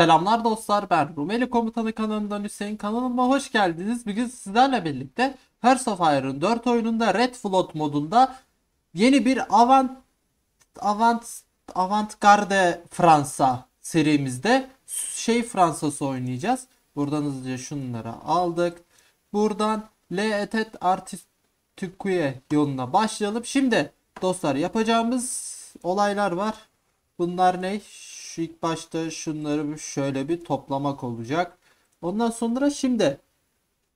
Selamlar dostlar ben Rumeli Komutanı kanalından Hüseyin kanalıma hoş geldiniz. Bugün sizlerle birlikte Curse of Iron 4 oyununda Red Flood modunda yeni bir Avant Avant Avantgarde Fransa serimizde şey Fransa'sı oynayacağız. Buradan hızlıca şunları aldık. Buradan Le Etet Artistique yoluna başlayalım. Şimdi dostlar yapacağımız olaylar var. Bunlar ne? şu ilk başta şunları şöyle bir toplamak olacak. Ondan sonra şimdi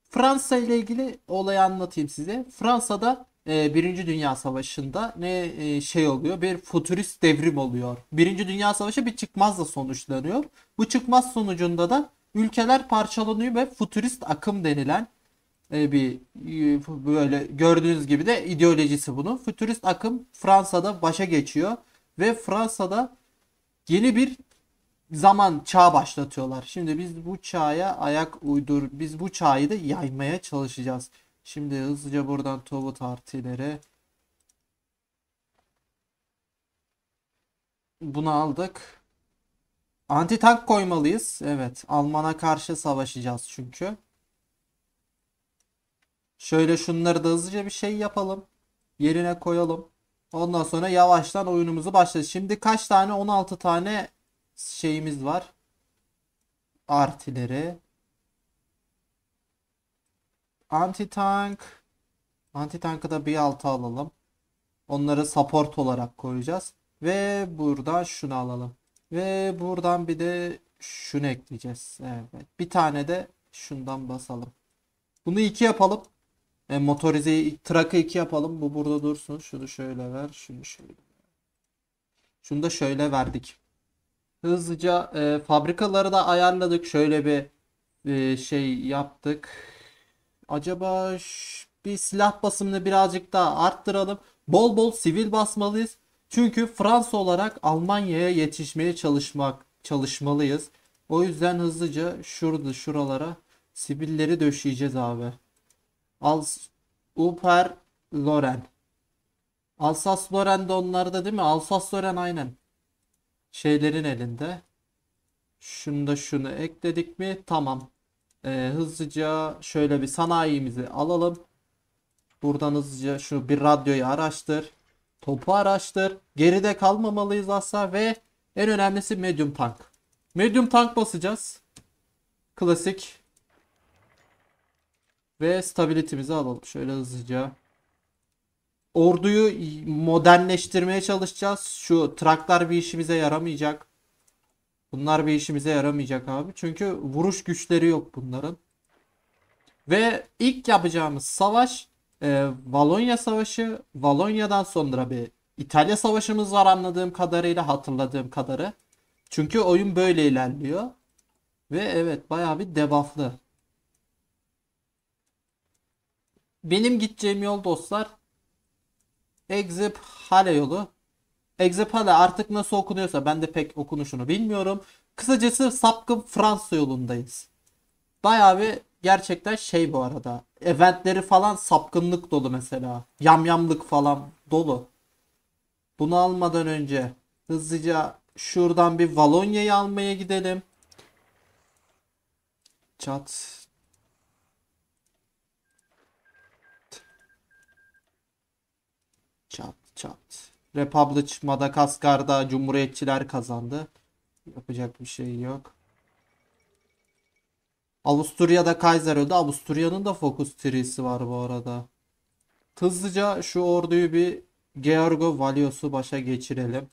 Fransa ile ilgili olayı anlatayım size. Fransa'da e, Birinci Dünya Savaşı'nda ne e, şey oluyor? Bir futurist devrim oluyor. Birinci Dünya Savaşı bir çıkmazla sonuçlanıyor. Bu çıkmaz sonucunda da ülkeler parçalanıyor ve futurist akım denilen e, bir e, böyle gördüğünüz gibi de ideolojisi bunu. Futurist akım Fransa'da başa geçiyor ve Fransa'da yeni bir zaman çağ başlatıyorlar. Şimdi biz bu çağa ayak uydur, biz bu çağı da yaymaya çalışacağız. Şimdi hızlıca buradan tovu artilere bunu aldık. Anti tank koymalıyız. Evet. Alman'a karşı savaşacağız çünkü. Şöyle şunları da hızlıca bir şey yapalım. Yerine koyalım. Ondan sonra yavaştan oyunumuzu başladı. Şimdi kaç tane? 16 tane şeyimiz var. Artileri. Anti tank. Anti tankı da bir altı alalım. Onları support olarak koyacağız. Ve buradan şunu alalım. Ve buradan bir de şunu ekleyeceğiz. Evet. Bir tane de şundan basalım. Bunu iki yapalım. E, motorizeyi trakı 2 yapalım. Bu burada dursun. Şunu şöyle ver. Şunu şöyle. Şunu da şöyle verdik. Hızlıca e, fabrikaları da ayarladık. Şöyle bir e, şey yaptık. Acaba bir silah basımını birazcık daha arttıralım. Bol bol sivil basmalıyız. Çünkü Fransa olarak Almanya'ya yetişmeye çalışmak çalışmalıyız. O yüzden hızlıca şurada şuralara sivilleri döşeyeceğiz abi. Als Uper Loren. Alsas Loren de onlarda değil mi? Alsas Loren aynen. Şeylerin elinde. Şunu da şunu ekledik mi? Tamam. Ee, hızlıca şöyle bir sanayimizi alalım. Buradan hızlıca şunu bir radyoyu araştır. Topu araştır. Geride kalmamalıyız asla ve en önemlisi medium tank. Medium tank basacağız. Klasik ve stabilitimizi alalım. Şöyle hızlıca. Orduyu modernleştirmeye çalışacağız. Şu traklar bir işimize yaramayacak. Bunlar bir işimize yaramayacak abi. Çünkü vuruş güçleri yok bunların. Ve ilk yapacağımız savaş e, Valonya Savaşı. Valonya'dan sonra bir İtalya Savaşımız var anladığım kadarıyla hatırladığım kadarı. Çünkü oyun böyle ilerliyor. Ve evet bayağı bir debaflı. Benim gideceğim yol dostlar Exip Hale yolu. Exip Hale artık nasıl okunuyorsa ben de pek okunuşunu bilmiyorum. Kısacası sapkın Fransa yolundayız. Bayağı bir gerçekten şey bu arada. Eventleri falan sapkınlık dolu mesela. Yamyamlık falan dolu. Bunu almadan önce hızlıca şuradan bir Valonya'yı almaya gidelim. Çat Çat çat. Republic Madagaskar'da Cumhuriyetçiler kazandı. Yapacak bir şey yok. Avusturya'da Kaiser öldü. Avusturya'nın da fokus trisi var bu arada. Hızlıca şu orduyu bir Georgo Valios'u başa geçirelim.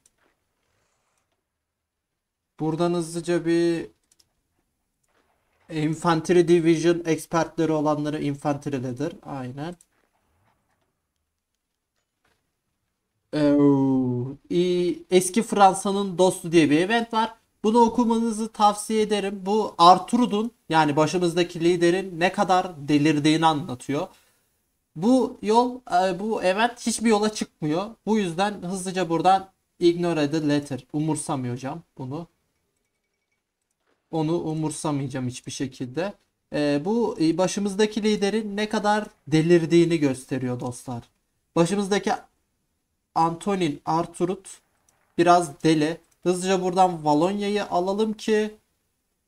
Buradan hızlıca bir Infantry Division expertleri olanları Infantry'ledir. Aynen. e, Eski Fransa'nın Dostu diye bir event var. Bunu okumanızı tavsiye ederim. Bu Arturud'un yani başımızdaki liderin ne kadar delirdiğini anlatıyor. Bu yol, bu event hiçbir yola çıkmıyor. Bu yüzden hızlıca buradan ignore the letter. Umursamayacağım bunu. Onu umursamayacağım hiçbir şekilde. bu başımızdaki liderin ne kadar delirdiğini gösteriyor dostlar. Başımızdaki Antonin Arturut biraz deli. Hızlıca buradan Valonya'yı alalım ki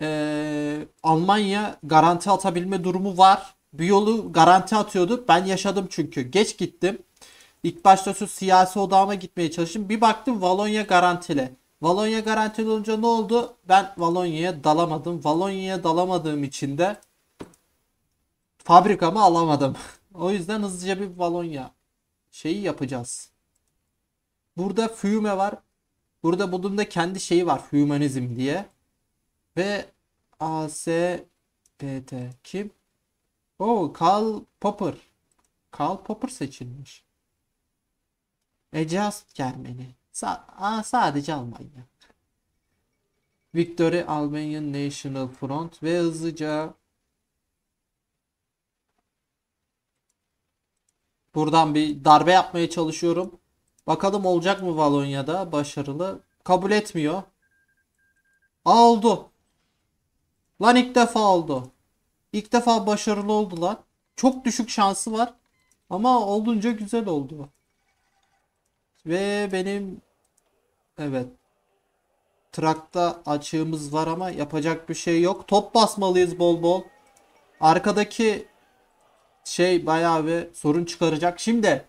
e, Almanya garanti atabilme durumu var. Bir yolu garanti atıyordu. Ben yaşadım çünkü. Geç gittim. İlk başta şu siyasi odağıma gitmeye çalıştım. Bir baktım Valonya garantili. Valonya garantili olunca ne oldu? Ben Valonya'ya dalamadım. Valonya'ya dalamadığım için de fabrikamı alamadım. o yüzden hızlıca bir Valonya şeyi yapacağız. Burada Fiume var. Burada bunun da kendi şeyi var. Hümanizm diye. Ve ASPT kim? O Karl Popper. Karl Popper seçilmiş. Ecaz Germeni. Sa Aa, sadece Almanya. Victory Albanian National Front ve hızlıca buradan bir darbe yapmaya çalışıyorum. Bakalım olacak mı Valonya'da başarılı. Kabul etmiyor. Aa oldu. Lan ilk defa oldu. İlk defa başarılı oldu lan. Çok düşük şansı var. Ama oldunca güzel oldu. Ve benim evet trakta açığımız var ama yapacak bir şey yok. Top basmalıyız bol bol. Arkadaki şey bayağı bir sorun çıkaracak. Şimdi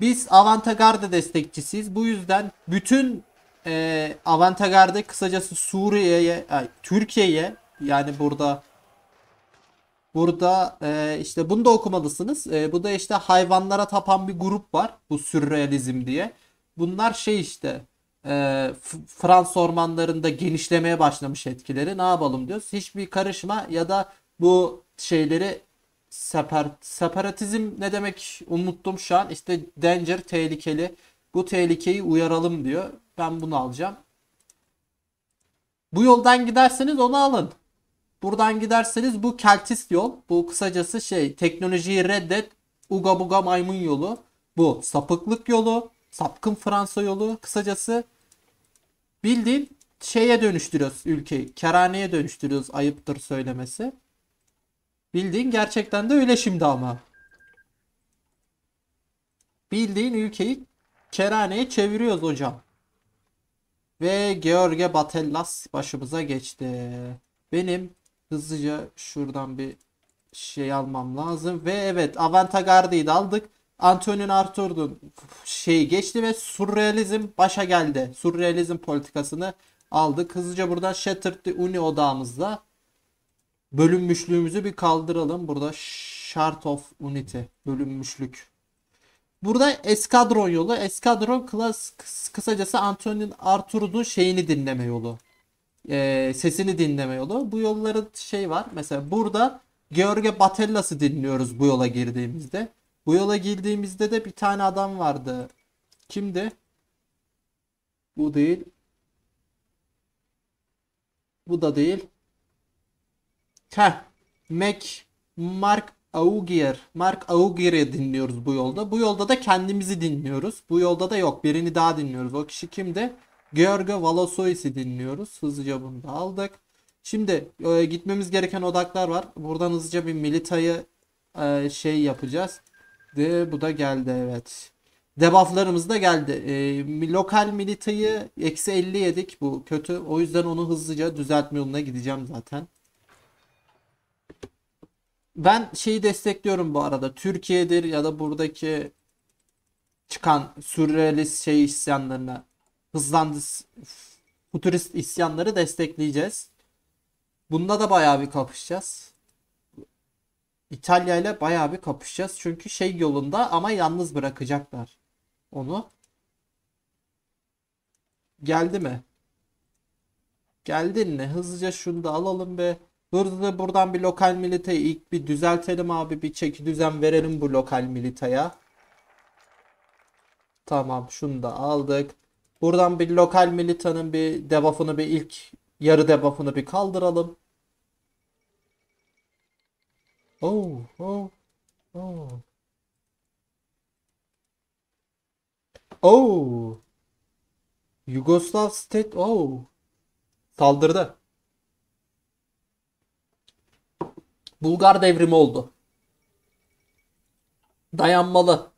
biz Avantagarda destekçisiyiz. Bu yüzden bütün e, Avantagarda kısacası Suriye'ye, Türkiye'ye yani burada Burada e, işte bunu da okumalısınız. E, bu da işte hayvanlara tapan bir grup var. Bu sürrealizm diye. Bunlar şey işte e, Fransız ormanlarında genişlemeye başlamış etkileri. Ne yapalım diyoruz. Hiçbir karışma ya da bu şeyleri separ separatizm ne demek unuttum şu an. İşte danger tehlikeli. Bu tehlikeyi uyaralım diyor. Ben bunu alacağım. Bu yoldan giderseniz onu alın. Buradan giderseniz bu keltist yol. Bu kısacası şey teknolojiyi reddet. Uga buga maymun yolu. Bu sapıklık yolu. Sapkın Fransa yolu. Kısacası bildiğin şeye dönüştürüyoruz ülkeyi. Keraneye dönüştürüyoruz ayıptır söylemesi. Bildiğin gerçekten de öyle şimdi ama. Bildiğin ülkeyi kerhaneye çeviriyoruz hocam. Ve George Batellas başımıza geçti. Benim hızlıca şuradan bir şey almam lazım. Ve evet Avantagarda'yı da aldık. Antonin Arthur'un şeyi geçti ve surrealizm başa geldi. Surrealizm politikasını aldık. Hızlıca buradan Shattered the Uni odağımızda bölünmüşlüğümüzü bir kaldıralım. Burada Shard of Unity bölünmüşlük. Burada eskadron yolu. Eskadron klas, kısacası Antonin Arthur'un şeyini dinleme yolu. E, sesini dinleme yolu. Bu yolların şey var. Mesela burada George Batellas'ı dinliyoruz bu yola girdiğimizde. Bu yola girdiğimizde de bir tane adam vardı. Kimdi? Bu değil. Bu da değil. Heh. Mac Mark Augier. Mark Augier'i dinliyoruz bu yolda. Bu yolda da kendimizi dinliyoruz. Bu yolda da yok. Birini daha dinliyoruz. O kişi kimdi? George Valosois'i dinliyoruz. Hızlıca bunu da aldık. Şimdi e, gitmemiz gereken odaklar var. Buradan hızlıca bir Milita'yı e, şey yapacağız. De, bu da geldi evet. Debufflarımız da geldi. E, lokal Milita'yı eksi 50 yedik. Bu kötü. O yüzden onu hızlıca düzeltme yoluna gideceğim zaten ben şeyi destekliyorum bu arada. Türkiye'dir ya da buradaki çıkan sürrealist şey isyanlarına hızlandı futurist isyanları destekleyeceğiz. Bunda da bayağı bir kapışacağız. İtalya ile bayağı bir kapışacağız. Çünkü şey yolunda ama yalnız bırakacaklar onu. Geldi mi? Geldin mi? Hızlıca şunu da alalım be. Burada buradan bir lokal militayı ilk bir düzeltelim abi. Bir çeki düzen verelim bu lokal militaya. Tamam şunu da aldık. Buradan bir lokal militanın bir debuff'ını bir ilk yarı debuff'ını bir kaldıralım. Oh, oh, oh. Oh. Yugoslav state oh. Saldırdı. Bulgar devrimi oldu. Dayanmalı.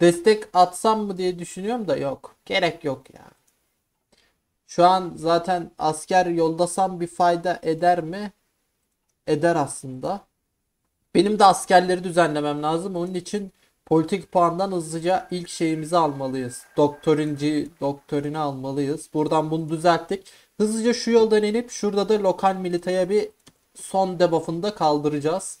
Destek atsam mı diye düşünüyorum da yok. Gerek yok ya. Şu an zaten asker yoldasam bir fayda eder mi? Eder aslında. Benim de askerleri düzenlemem lazım. Onun için politik puandan hızlıca ilk şeyimizi almalıyız. Doktorinci, doktorini almalıyız. Buradan bunu düzelttik. Hızlıca şu yoldan inip şurada da lokal militaya bir son debuff'ını da kaldıracağız.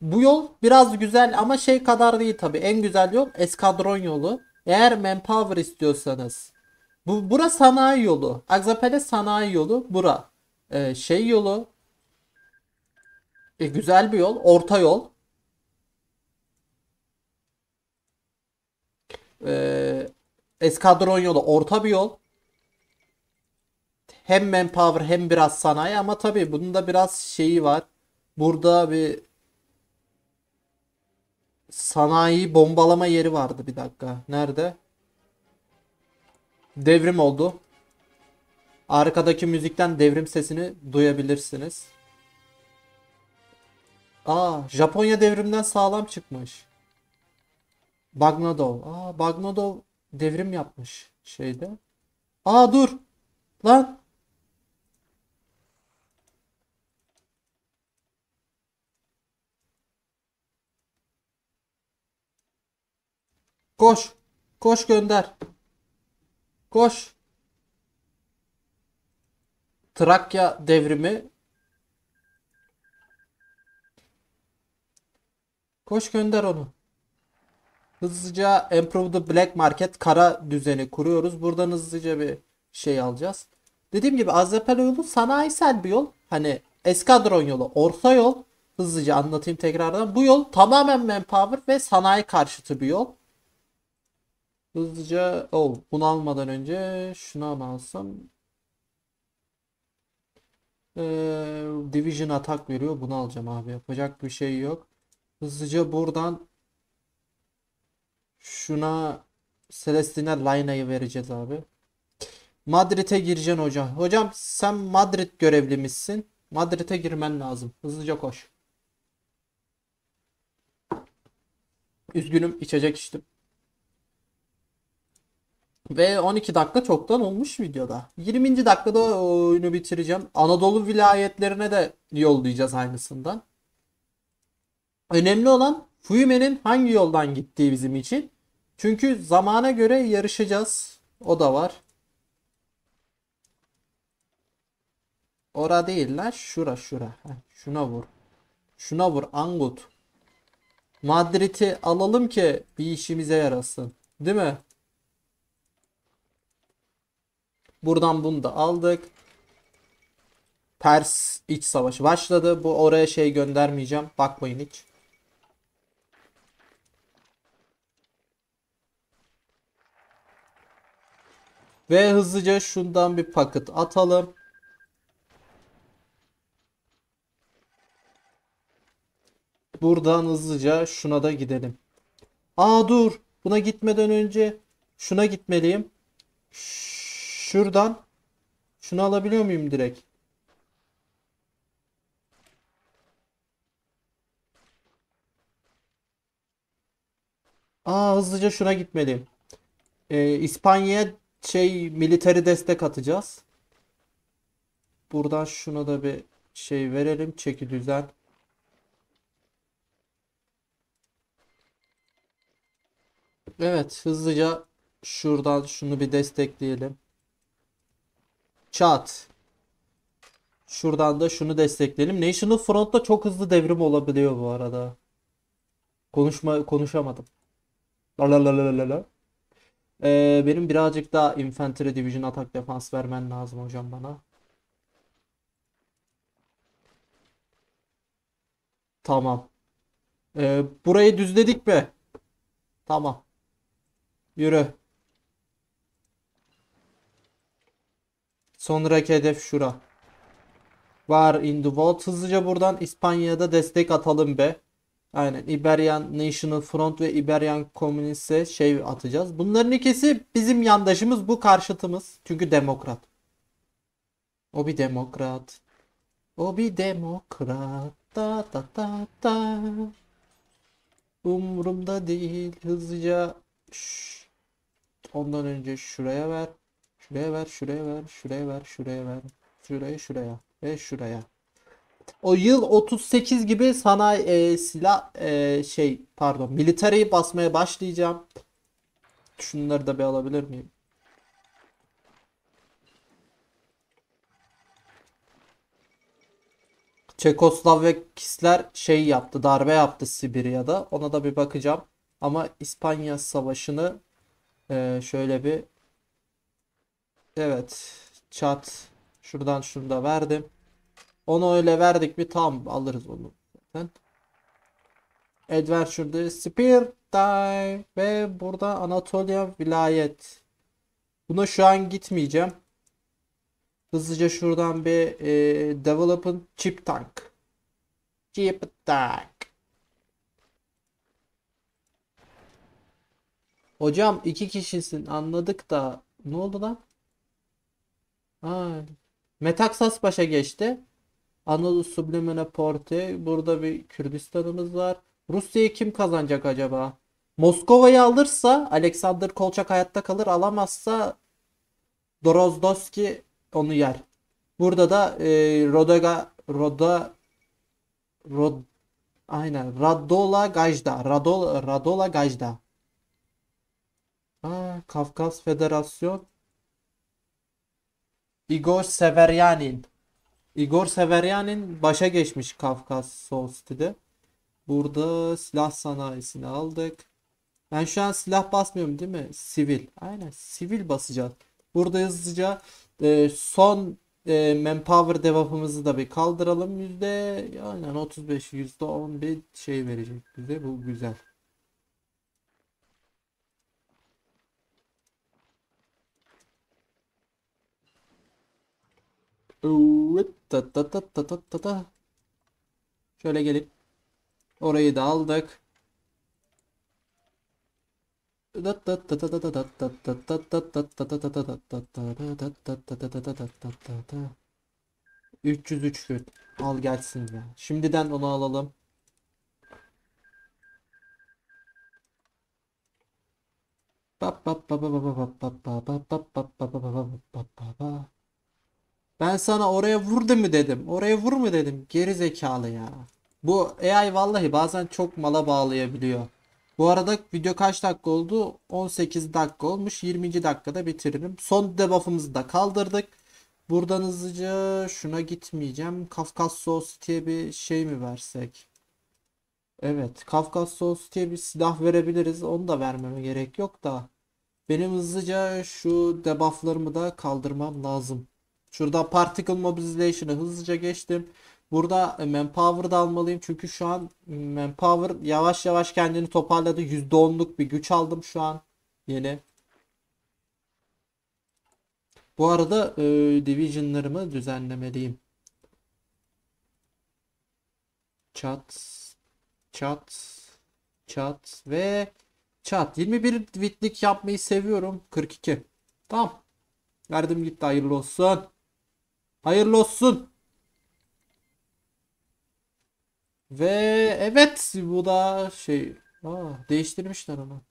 Bu yol biraz güzel ama şey kadar değil tabi. En güzel yol eskadron yolu. Eğer manpower istiyorsanız. Bu, bura sanayi yolu. Agzapel'e sanayi yolu. Bura. Ee, şey yolu. E, güzel bir yol. Orta yol. Ee, eskadron yolu. Orta bir yol hem manpower hem biraz sanayi ama tabii bunun da biraz şeyi var. Burada bir sanayi bombalama yeri vardı bir dakika. Nerede? Devrim oldu. Arkadaki müzikten devrim sesini duyabilirsiniz. Aa, Japonya devrimden sağlam çıkmış. Bagnodov. Aa, Bagnodov devrim yapmış şeyde. Aa dur. Lan Koş. Koş gönder. Koş. Trakya devrimi. Koş gönder onu. Hızlıca Improved Black Market kara düzeni kuruyoruz. Buradan hızlıca bir şey alacağız. Dediğim gibi Azrepel yolu sanayisel bir yol. Hani eskadron yolu orta yol. Hızlıca anlatayım tekrardan. Bu yol tamamen manpower ve sanayi karşıtı bir yol. Hızlıca ol. Oh, bunu almadan önce şunu alsam? Ee, Division atak veriyor. Bunu alacağım abi. Yapacak bir şey yok. Hızlıca buradan şuna Celestine Lina'yı vereceğiz abi. Madrid'e gireceksin hocam. Hocam sen Madrid görevli Madrid'e girmen lazım. Hızlıca koş. Üzgünüm içecek içtim. Ve 12 dakika çoktan olmuş videoda. 20. dakikada oyunu bitireceğim. Anadolu vilayetlerine de yollayacağız aynısından. Önemli olan Fuyume'nin hangi yoldan gittiği bizim için. Çünkü zamana göre yarışacağız. O da var. Ora değil lan. Şura şura. şuna vur. Şuna vur Angut. Madrid'i alalım ki bir işimize yarasın. Değil mi? Buradan bunu da aldık. Pers iç savaşı başladı. Bu oraya şey göndermeyeceğim. Bakmayın hiç. Ve hızlıca şundan bir paket atalım. Buradan hızlıca şuna da gidelim. Aa dur. Buna gitmeden önce şuna gitmeliyim. Şuradan şunu alabiliyor muyum direkt? Aa hızlıca şuna gitmeliyim. Ee, İspanya'ya şey militeri destek atacağız. Buradan şuna da bir şey verelim. Çeki düzen. Evet hızlıca şuradan şunu bir destekleyelim. Chat, Şuradan da şunu destekleyelim. National Front'ta çok hızlı devrim olabiliyor bu arada. Konuşma konuşamadım. La la la la la la. Ee, benim birazcık daha Infantry Division atak defans vermen lazım hocam bana. Tamam. Ee, burayı düzledik mi? Tamam. Yürü. Sonraki hedef şura. Var in Hızlıca buradan İspanya'da destek atalım be. Aynen Iberian National Front ve Iberian Komünist'e şey atacağız. Bunların ikisi bizim yandaşımız bu karşıtımız. Çünkü demokrat. O bir demokrat. O bir demokrat. Da da da da. Umurumda değil. Hızlıca Şş. ondan önce şuraya ver. Şuraya ver, şuraya ver, şuraya ver, şuraya ver. Şuraya, şuraya ve şuraya. O yıl 38 gibi sanayi e, silah e, şey pardon militeri basmaya başlayacağım. Şunları da bir alabilir miyim? Çekoslovakisler şey yaptı, darbe yaptı Sibirya'da. Ona da bir bakacağım. Ama İspanya Savaşı'nı e, şöyle bir Evet. Chat. Şuradan şunu da verdim. Onu öyle verdik mi tam alırız onu zaten. Adventure'da Spear Time ve burada Anatolia vilayet. Buna şu an gitmeyeceğim. Hızlıca şuradan bir e, develop'ın chip tank. Chip tank. Hocam iki kişisin anladık da ne oldu lan? Aa, Metaksas başa geçti. Anadolu Sublimine Porte. Burada bir Kürdistan'ımız var. Rusya'yı kim kazanacak acaba? Moskova'yı alırsa Alexander Kolçak hayatta kalır. Alamazsa Drozdowski onu yer. Burada da e, Rodaga Roda Rod aynen Radola Gajda Radola Radola Gajda. Aa, Kafkas Federasyon Igor Severyanin. Igor Severyanin başa geçmiş Kafkas Solsti'de. Burada silah sanayisini aldık. Ben şu an silah basmıyorum değil mi? Sivil. Aynen sivil basacağız. Burada hızlıca e, son e, manpower debuff'ımızı da bir kaldıralım. Yüzde yani 35 yüzde 10 bir şey verecek bize. Bu güzel. Şöyle gelip orayı da aldık. Üç yüz üç gün al gelsin ya. Şimdiden onu alalım. Ba ba ba ba ba ba ba ba ba ba ba ba ba ba ba ba ben sana oraya vur de dedim. Oraya vur mu dedim. Geri zekalı ya. Bu AI vallahi bazen çok mala bağlayabiliyor. Bu arada video kaç dakika oldu? 18 dakika olmuş. 20. dakikada bitiririm. Son debuff'ımızı da kaldırdık. Buradan hızlıca şuna gitmeyeceğim. Kafkas Souls diye bir şey mi versek? Evet. Kafkas Souls diye bir silah verebiliriz. Onu da vermeme gerek yok da. Benim hızlıca şu debufflarımı da kaldırmam lazım. Şurada Particle Mobilization'ı hızlıca geçtim. Burada e, da almalıyım. Çünkü şu an Manpower yavaş yavaş kendini toparladı. %10'luk bir güç aldım şu an. Yeni. Bu arada e, Division'larımı düzenlemeliyim. Chat, chat, chat Ve çat. 21 bitlik yapmayı seviyorum. 42. Tamam. Verdim gitti hayırlı olsun. Hayırlı olsun. Ve evet bu da şey. Aa, değiştirmişler onu.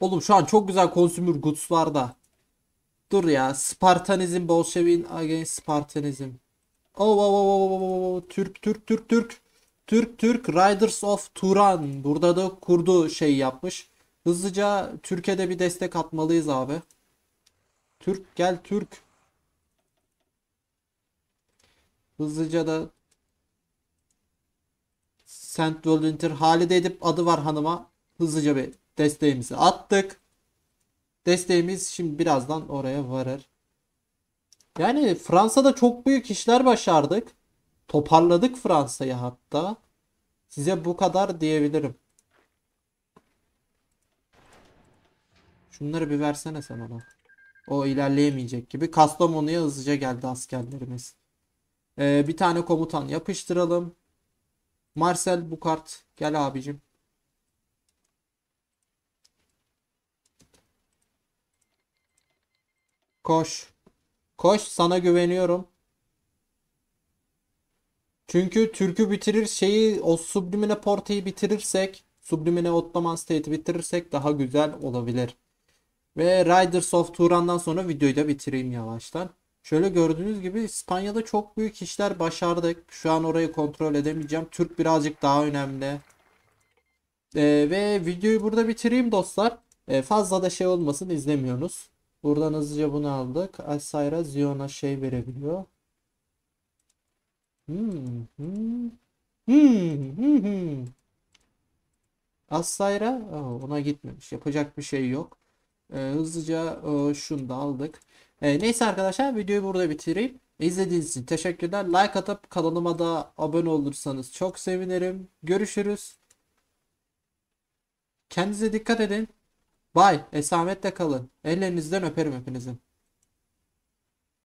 Oğlum şu an çok güzel consumer goods var da. Dur ya. Spartanizm, Bolşevin against Spartanizm. Oh oh, oh, oh, oh, oh, oh, oh. Türk, Türk, Türk, Türk. Türk, Türk, Riders of Turan. Burada da kurdu şey yapmış. Hızlıca Türkiye'de bir destek atmalıyız abi. Türk gel Türk. Hızlıca da Saint Volunteer Halide Edip adı var hanıma. Hızlıca bir desteğimizi attık. Desteğimiz şimdi birazdan oraya varır. Yani Fransa'da çok büyük işler başardık. Toparladık Fransa'yı hatta. Size bu kadar diyebilirim. Şunları bir versene sen ona. O ilerleyemeyecek gibi. Kastamonu'ya hızlıca geldi askerlerimiz. Ee, bir tane komutan yapıştıralım. Marcel Bukart gel abicim. Koş. Koş sana güveniyorum. Çünkü Türk'ü bitirir şeyi o Sublimine Porte'yi bitirirsek Sublimine Ottoman State'i bitirirsek daha güzel olabilir. Ve Riders of Turan'dan sonra videoyu da bitireyim yavaştan. Şöyle gördüğünüz gibi İspanya'da çok büyük işler başardık. Şu an orayı kontrol edemeyeceğim. Türk birazcık daha önemli. Ee, ve videoyu burada bitireyim dostlar. Ee, fazla da şey olmasın izlemiyorsunuz. Buradan hızlıca bunu aldık. Asayra Zion'a şey verebiliyor. Asayra hmm, hmm, hmm, oh, ona gitmemiş. Yapacak bir şey yok. Ee, hızlıca e, şunu da aldık. Ee, neyse arkadaşlar videoyu burada bitireyim. İzlediğiniz için teşekkürler. Like atıp kanalıma da abone olursanız çok sevinirim. Görüşürüz. Kendinize dikkat edin. Bay. Esametle kalın. Ellerinizden öperim hepinizin.